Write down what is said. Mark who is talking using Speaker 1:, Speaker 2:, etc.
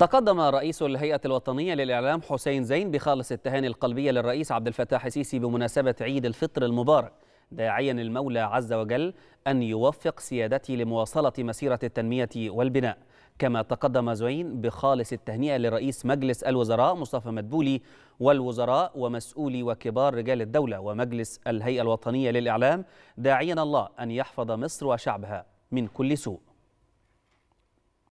Speaker 1: تقدم رئيس الهيئة الوطنية للإعلام حسين زين بخالص التهاني القلبية للرئيس عبد الفتاح السيسي بمناسبة عيد الفطر المبارك داعيا المولى عز وجل أن يوفق سيادتي لمواصلة مسيرة التنمية والبناء كما تقدم زين بخالص التهنئة لرئيس مجلس الوزراء مصطفى مدبولي والوزراء ومسؤولي وكبار رجال الدولة ومجلس الهيئة الوطنية للإعلام داعيا الله أن يحفظ مصر وشعبها من كل سوء